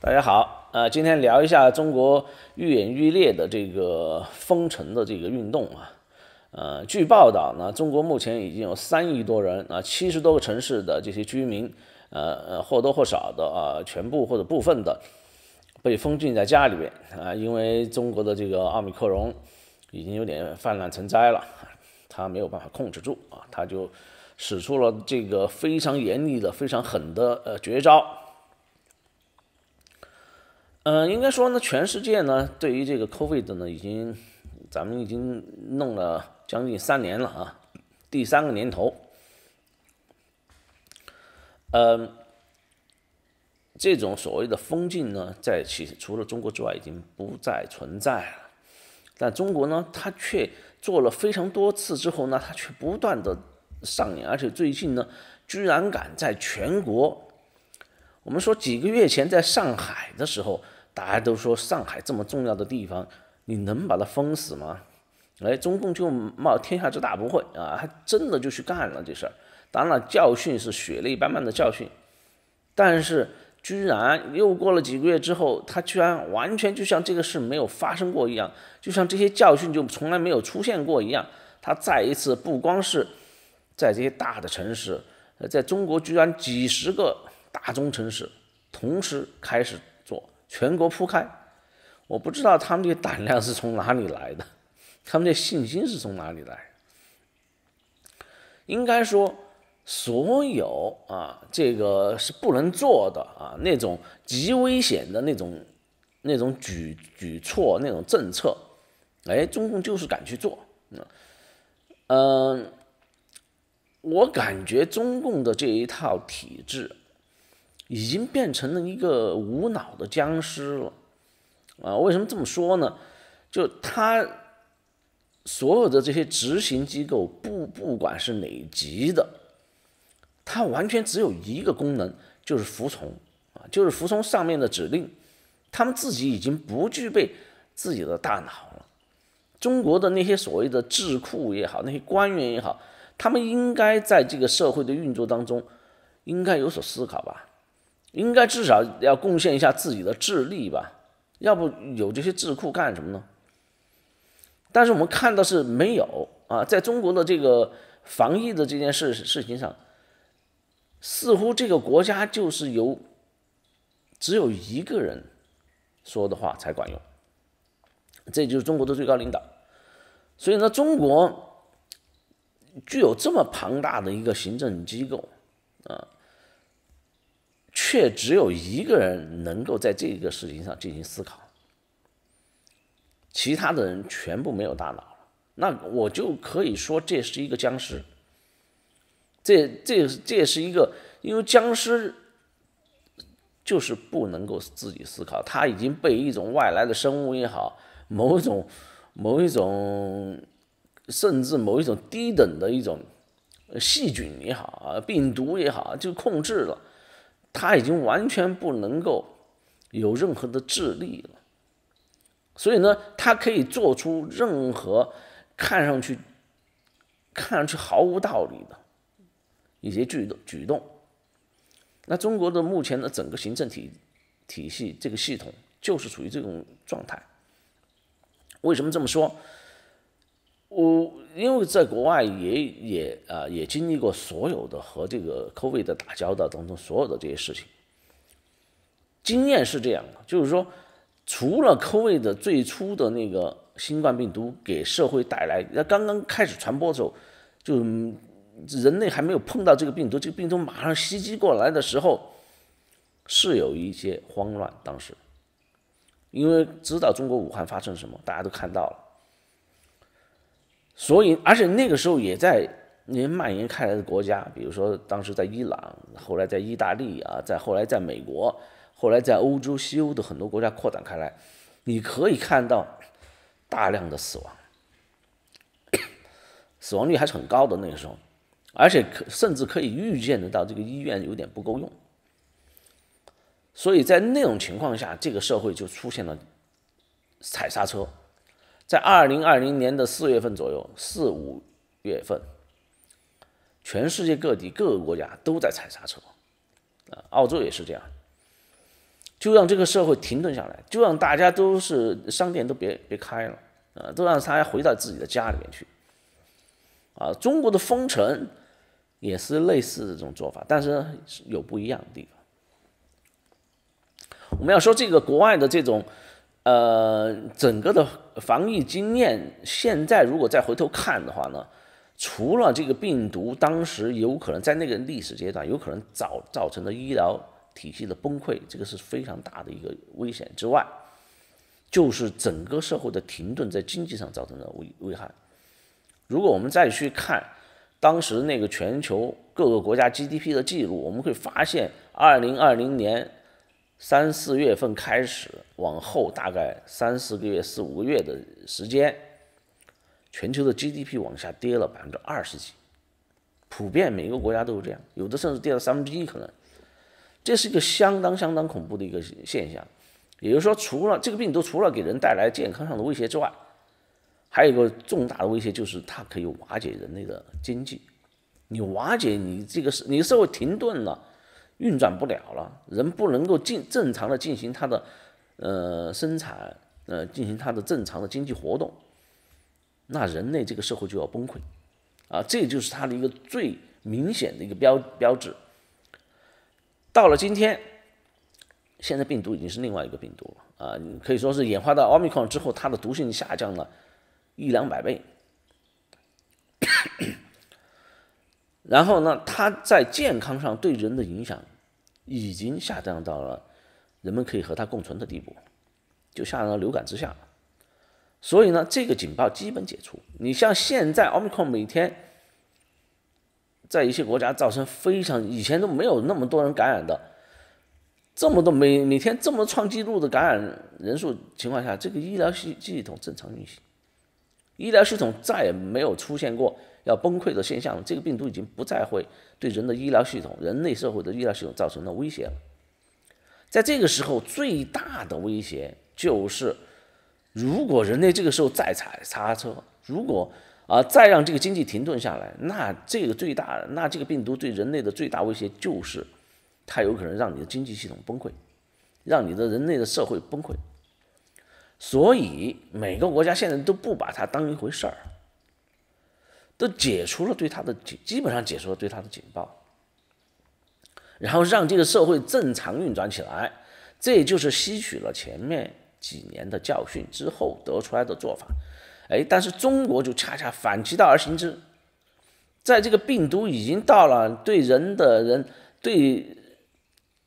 大家好，呃，今天聊一下中国愈演愈烈的这个封城的这个运动啊，呃，据报道呢，中国目前已经有三亿多人啊，七十多个城市的这些居民，呃，或多或少的啊，全部或者部分的被封禁在家里边啊，因为中国的这个奥密克戎已经有点泛滥成灾了，它没有办法控制住啊，它就使出了这个非常严厉的、非常狠的呃绝招。嗯，应该说呢，全世界呢，对于这个 COVID 呢，已经咱们已经弄了将近三年了啊，第三个年头。嗯，这种所谓的封禁呢，在其实除了中国之外已经不再存在了，但中国呢，它却做了非常多次之后呢，它却不断的上演，而且最近呢，居然敢在全国，我们说几个月前在上海的时候。大家都说上海这么重要的地方，你能把它封死吗？哎，中共就冒天下之大不讳啊，他真的就去干了这事儿。当然，教训是血泪斑斑的教训，但是居然又过了几个月之后，他居然完全就像这个事没有发生过一样，就像这些教训就从来没有出现过一样。他再一次不光是在这些大的城市，在中国居然几十个大中城市同时开始。全国铺开，我不知道他们的胆量是从哪里来的，他们的信心是从哪里来。应该说，所有啊，这个是不能做的啊，那种极危险的那种、那种举举措、那种政策，哎，中共就是敢去做。嗯，我感觉中共的这一套体制。已经变成了一个无脑的僵尸了，啊？为什么这么说呢？就他所有的这些执行机构，不不管是哪级的，他完全只有一个功能，就是服从啊，就是服从上面的指令。他们自己已经不具备自己的大脑了。中国的那些所谓的智库也好，那些官员也好，他们应该在这个社会的运作当中，应该有所思考吧？应该至少要贡献一下自己的智力吧，要不有这些智库干什么呢？但是我们看到是没有啊，在中国的这个防疫的这件事事情上，似乎这个国家就是由只有一个人说的话才管用，这就是中国的最高领导。所以呢，中国具有这么庞大的一个行政机构，啊。却只有一个人能够在这个事情上进行思考，其他的人全部没有大脑了。那我就可以说这是一个僵尸。这这这是一个，因为僵尸就是不能够自己思考，他已经被一种外来的生物也好，某种某一种甚至某一种低等的一种细菌也好啊，病毒也好，就控制了。他已经完全不能够有任何的智力了，所以呢，他可以做出任何看上去、看上去毫无道理的一些举动。举动。那中国的目前的整个行政体体系这个系统就是处于这种状态。为什么这么说？我因为在国外也也啊也经历过所有的和这个 COVID 的打交道当中所有的这些事情，经验是这样的，就是说，除了 COVID 最初的那个新冠病毒给社会带来，那刚刚开始传播时候，就人类还没有碰到这个病毒，这个病毒马上袭击过来的时候，是有一些慌乱，当时，因为知道中国武汉发生了什么，大家都看到了。所以，而且那个时候也在连蔓延开来的国家，比如说当时在伊朗，后来在意大利啊，在后来在美国，后来在欧洲西欧的很多国家扩展开来，你可以看到大量的死亡，死亡率还是很高的那个时候，而且可甚至可以预见得到这个医院有点不够用，所以在那种情况下，这个社会就出现了踩刹车。在二零二零年的四月份左右，四五月份，全世界各地各个国家都在踩刹车，啊，澳洲也是这样，就让这个社会停顿下来，就让大家都是商店都别别开了，啊，都让大家回到自己的家里面去，啊，中国的封城也是类似这种做法，但是有不一样的地方。我们要说这个国外的这种。呃，整个的防疫经验，现在如果再回头看的话呢，除了这个病毒当时有可能在那个历史阶段有可能造造成的医疗体系的崩溃，这个是非常大的一个危险之外，就是整个社会的停顿在经济上造成的危危害。如果我们再去看当时那个全球各个国家 GDP 的记录，我们会发现，二零二零年。三四月份开始，往后大概三四个月、四五个月的时间，全球的 GDP 往下跌了百分之二十几，普遍每个国家都是这样，有的甚至跌了三分之一，可能，这是一个相当相当恐怖的一个现象。也就是说，除了这个病毒除了给人带来健康上的威胁之外，还有一个重大的威胁就是它可以瓦解人类的经济。你瓦解你这个你社会停顿了。运转不了了，人不能够进正常的进行它的，呃生产，呃进行它的正常的经济活动，那人类这个社会就要崩溃，啊，这就是它的一个最明显的一个标标志。到了今天，现在病毒已经是另外一个病毒了，啊，可以说是演化到奥密克戎之后，它的毒性下降了一两百倍。然后呢，它在健康上对人的影响已经下降到了人们可以和它共存的地步，就下降到流感之下所以呢，这个警报基本解除。你像现在奥密克戎每天在一些国家造成非常以前都没有那么多人感染的这么多每每天这么创纪录的感染人数情况下，这个医疗系系统正常运行，医疗系统再也没有出现过。要崩溃的现象，这个病毒已经不再会对人的医疗系统、人类社会的医疗系统造成了威胁了。在这个时候，最大的威胁就是，如果人类这个时候再踩刹车，如果啊再让这个经济停顿下来，那这个最大，那这个病毒对人类的最大威胁就是，它有可能让你的经济系统崩溃，让你的人类的社会崩溃。所以，每个国家现在都不把它当一回事儿。都解除了对他的，基本上解除了对他的警报，然后让这个社会正常运转起来，这也就是吸取了前面几年的教训之后得出来的做法。哎，但是中国就恰恰反其道而行之，在这个病毒已经到了对人的人对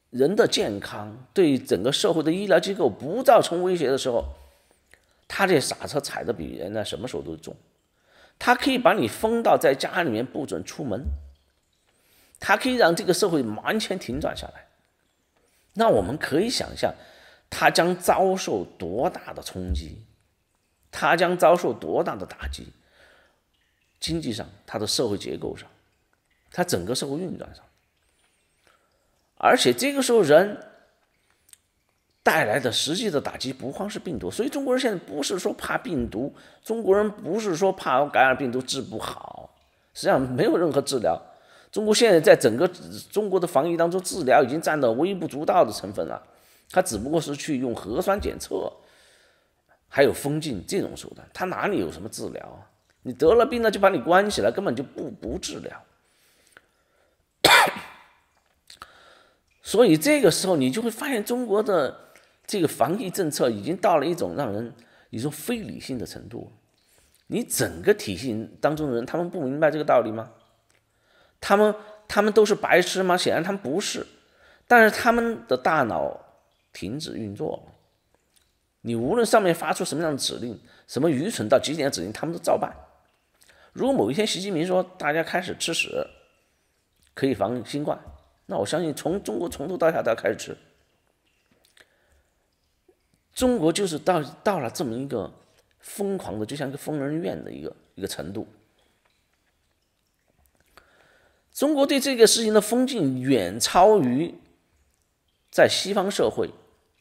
人的健康、对整个社会的医疗机构不造成威胁的时候，他这刹车踩的比人家什么时候都重。他可以把你封到在家里面不准出门，他可以让这个社会完全停转下来，那我们可以想象，他将遭受多大的冲击，他将遭受多大的打击，经济上，他的社会结构上，他整个社会运转上，而且这个时候人。带来的实际的打击不光是病毒，所以中国人现在不是说怕病毒，中国人不是说怕感染病毒治不好，实际上没有任何治疗。中国现在在整个中国的防疫当中，治疗已经占到微不足道的成分了。他只不过是去用核酸检测，还有封禁这种手段，他哪里有什么治疗啊？你得了病了就把你关起来，根本就不不治疗。所以这个时候你就会发现中国的。这个防疫政策已经到了一种让人你说非理性的程度。你整个体系当中的人，他们不明白这个道理吗？他们他们都是白痴吗？显然他们不是，但是他们的大脑停止运作了。你无论上面发出什么样的指令，什么愚蠢到极点的指令，他们都照办。如果某一天习近平说大家开始吃屎，可以防新冠，那我相信从中国从头到下都要开始吃。中国就是到到了这么一个疯狂的，就像一个疯人院的一个一个程度。中国对这个事情的封禁远超于在西方社会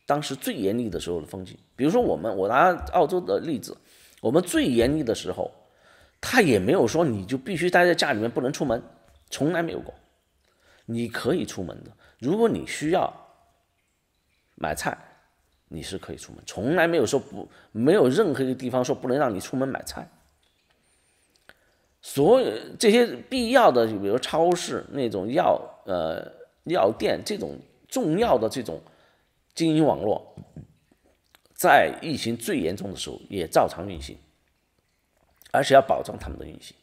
当时最严厉的时候的封禁。比如说，我们我拿澳洲的例子，我们最严厉的时候，他也没有说你就必须待在家里面不能出门，从来没有过，你可以出门的，如果你需要买菜。你是可以出门，从来没有说不，没有任何一个地方说不能让你出门买菜。所有这些必要的，比如超市那种药、呃药店这种重要的这种经营网络，在疫情最严重的时候也照常运行，而且要保障他们的运行。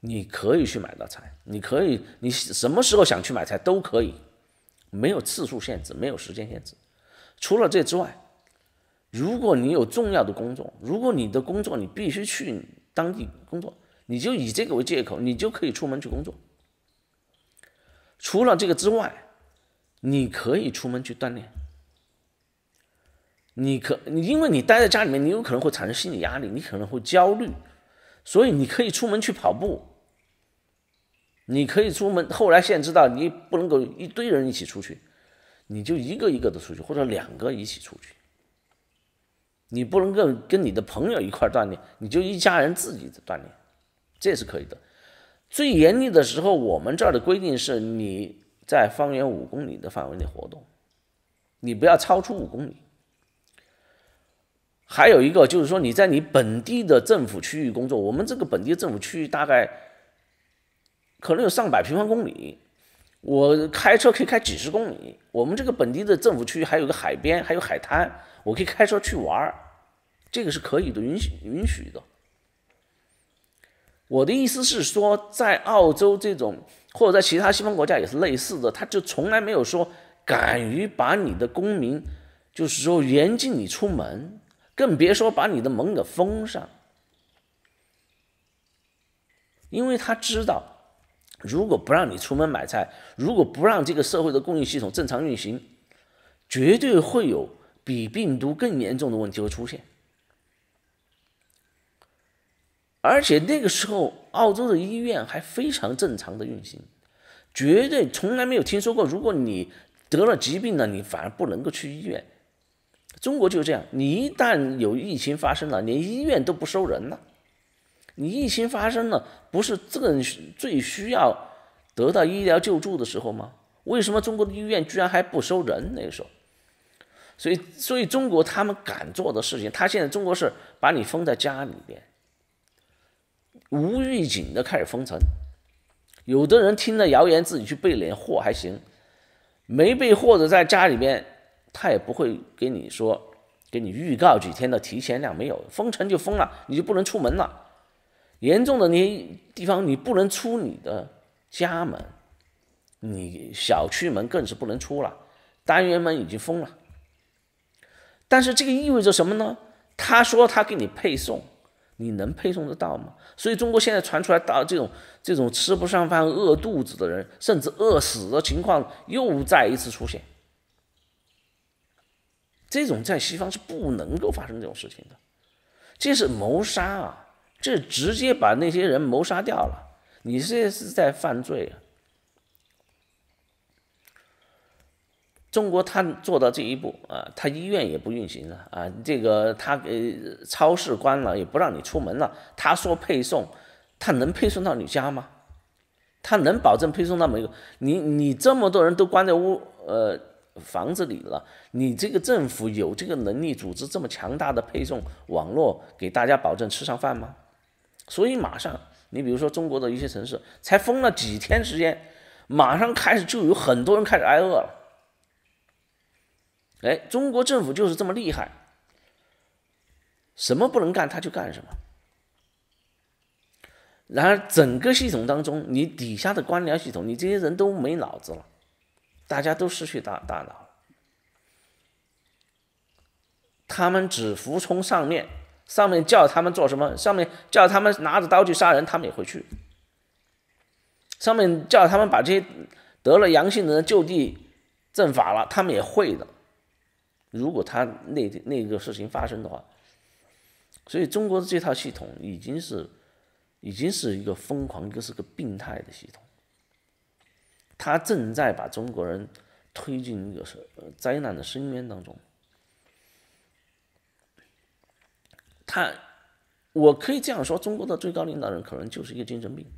你可以去买到菜，你可以，你什么时候想去买菜都可以，没有次数限制，没有时间限制。除了这之外，如果你有重要的工作，如果你的工作你必须去当地工作，你就以这个为借口，你就可以出门去工作。除了这个之外，你可以出门去锻炼。你可你，因为你待在家里面，你有可能会产生心理压力，你可能会焦虑，所以你可以出门去跑步。你可以出门，后来现在知道你不能够一堆人一起出去。你就一个一个的出去，或者两个一起出去。你不能够跟你的朋友一块锻炼，你就一家人自己的锻炼，这是可以的。最严厉的时候，我们这儿的规定是，你在方圆五公里的范围内活动，你不要超出五公里。还有一个就是说，你在你本地的政府区域工作，我们这个本地政府区域大概可能有上百平方公里。我开车可以开几十公里，我们这个本地的政府区域还有个海边，还有海滩，我可以开车去玩儿，这个是可以的，允许允许的。我的意思是说，在澳洲这种，或者在其他西方国家也是类似的，他就从来没有说敢于把你的公民，就是说严禁你出门，更别说把你的门给封上，因为他知道。如果不让你出门买菜，如果不让这个社会的供应系统正常运行，绝对会有比病毒更严重的问题会出现。而且那个时候，澳洲的医院还非常正常的运行，绝对从来没有听说过，如果你得了疾病了，你反而不能够去医院。中国就这样，你一旦有疫情发生了，连医院都不收人了。你疫情发生了，不是正最需要得到医疗救助的时候吗？为什么中国的医院居然还不收人？那个时候，所以，所以中国他们敢做的事情，他现在中国是把你封在家里面，无预警的开始封城。有的人听了谣言自己去备点货还行，没备货的在家里面，他也不会给你说给你预告几天的提前量，没有封城就封了，你就不能出门了。严重的，你地方你不能出你的家门，你小区门更是不能出了，单元门已经封了。但是这个意味着什么呢？他说他给你配送，你能配送得到吗？所以中国现在传出来到这种这种吃不上饭、饿肚子的人，甚至饿死的情况又再一次出现。这种在西方是不能够发生这种事情的，这是谋杀啊！是直接把那些人谋杀掉了，你这是在犯罪。啊！中国他做到这一步啊，他医院也不运行了啊，这个他呃超市关了，也不让你出门了。他说配送，他能配送到你家吗？他能保证配送到没有？你你这么多人都关在屋呃房子里了，你这个政府有这个能力组织这么强大的配送网络，给大家保证吃上饭吗？所以马上，你比如说中国的一些城市，才封了几天时间，马上开始就有很多人开始挨饿了。哎，中国政府就是这么厉害，什么不能干他就干什么。然而整个系统当中，你底下的官僚系统，你这些人都没脑子了，大家都失去大大脑了，他们只服从上面。上面叫他们做什么？上面叫他们拿着刀去杀人，他们也会去。上面叫他们把这些得了阳性的人就地正法了，他们也会的。如果他那那个事情发生的话，所以中国的这套系统已经是，已经是一个疯狂，就是个病态的系统。他正在把中国人推进一个灾难的深渊当中。他，我可以这样说：，中国的最高领导人可能就是一个精神病，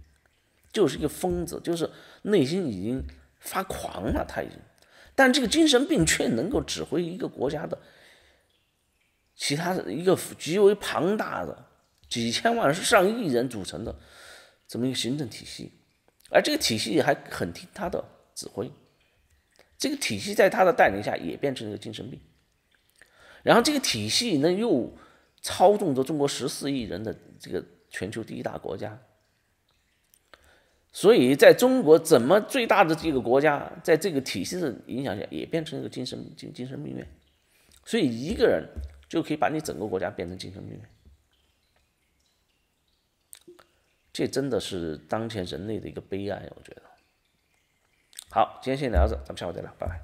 就是一个疯子，就是内心已经发狂了。他已经，但这个精神病却能够指挥一个国家的其他的一个极为庞大的几千万上亿人组成的这么一个行政体系，而这个体系还很听他的指挥。这个体系在他的带领下也变成了精神病，然后这个体系呢又。操纵着中国十四亿人的这个全球第一大国家，所以在中国怎么最大的这个国家，在这个体系的影响下，也变成一个精神精精神病院。所以一个人就可以把你整个国家变成精神病院，这真的是当前人类的一个悲哀，我觉得。好，今天先聊这，咱们下回再聊，拜拜。